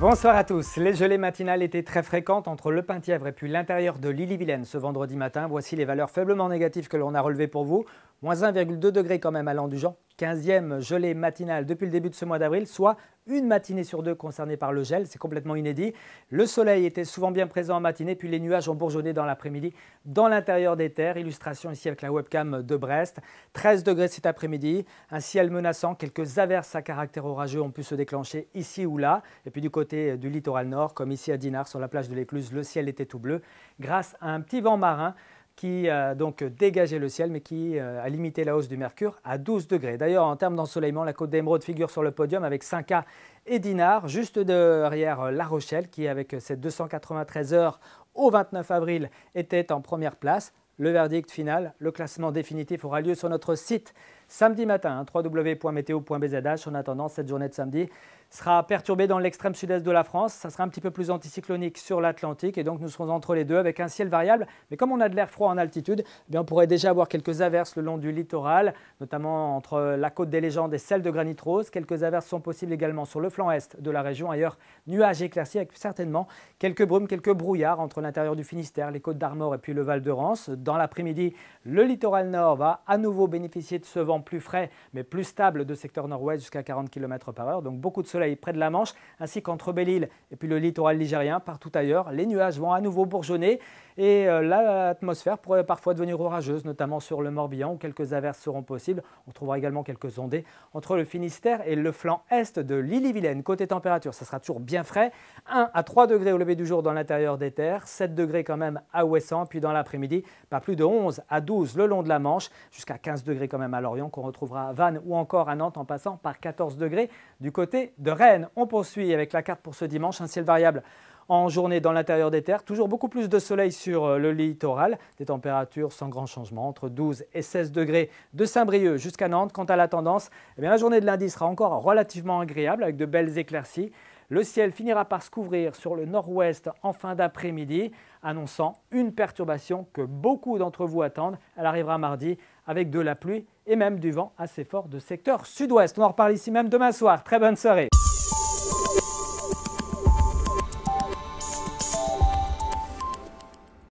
Bonsoir à tous. Les gelées matinales étaient très fréquentes entre le Pintièvre et puis l'intérieur de lily vilaine ce vendredi matin. Voici les valeurs faiblement négatives que l'on a relevées pour vous. Moins 1,2 degré quand même à Jean. 15e gelée matinale depuis le début de ce mois d'avril, soit une matinée sur deux concernée par le gel. C'est complètement inédit. Le soleil était souvent bien présent en matinée, puis les nuages ont bourgeonné dans l'après-midi dans l'intérieur des terres. Illustration ici avec la webcam de Brest. 13 degrés cet après-midi, un ciel menaçant. Quelques averses à caractère orageux ont pu se déclencher ici ou là. Et puis du côté du littoral nord, comme ici à Dinard, sur la plage de l'Écluse, le ciel était tout bleu grâce à un petit vent marin qui a euh, donc dégagé le ciel, mais qui euh, a limité la hausse du mercure à 12 degrés. D'ailleurs, en termes d'ensoleillement, la côte d'Émeraude figure sur le podium avec 5 a et Dinard, juste derrière euh, La Rochelle, qui avec ses 293 heures au 29 avril était en première place. Le verdict final, le classement définitif aura lieu sur notre site samedi matin. Hein, En attendant, cette journée de samedi sera perturbée dans l'extrême sud-est de la France. Ça sera un petit peu plus anticyclonique sur l'Atlantique et donc nous serons entre les deux avec un ciel variable. Mais comme on a de l'air froid en altitude, eh bien on pourrait déjà avoir quelques averses le long du littoral, notamment entre la côte des légendes et celle de Granit Rose. Quelques averses sont possibles également sur le flanc est de la région. Ailleurs, nuages éclaircis avec certainement quelques brumes, quelques brouillards entre l'intérieur du Finistère, les côtes d'Armor et puis le Val de Rance. Dans l'après-midi, le littoral nord va à nouveau bénéficier de ce vent plus frais mais plus stable de secteur nord-ouest jusqu'à 40 km h Donc beaucoup de soleil près de la Manche ainsi qu'entre Belle-Île et puis le littoral ligérien. Partout ailleurs, les nuages vont à nouveau bourgeonner et euh, l'atmosphère pourrait parfois devenir orageuse, notamment sur le Morbihan où quelques averses seront possibles. On trouvera également quelques ondées entre le Finistère et le flanc est de lille et vilaine Côté température, ça sera toujours bien frais. 1 à 3 degrés au lever du jour dans l'intérieur des terres, 7 degrés quand même à Ouessant, puis dans l'après-midi, pas plus de 11 à 12 le long de la Manche, jusqu'à 15 degrés quand même à Lorient, qu'on retrouvera à Vannes ou encore à Nantes en passant par 14 degrés du côté de Rennes. On poursuit avec la carte pour ce dimanche, un ciel variable en journée dans l'intérieur des terres. Toujours beaucoup plus de soleil sur euh, le littoral. Des températures sans grand changement, entre 12 et 16 degrés de Saint-Brieuc jusqu'à Nantes. Quant à la tendance, eh la journée de lundi sera encore relativement agréable avec de belles éclaircies. Le ciel finira par se couvrir sur le nord-ouest en fin d'après-midi, annonçant une perturbation que beaucoup d'entre vous attendent. Elle arrivera mardi avec de la pluie et même du vent assez fort de secteur sud-ouest. On en reparle ici même demain soir. Très bonne soirée.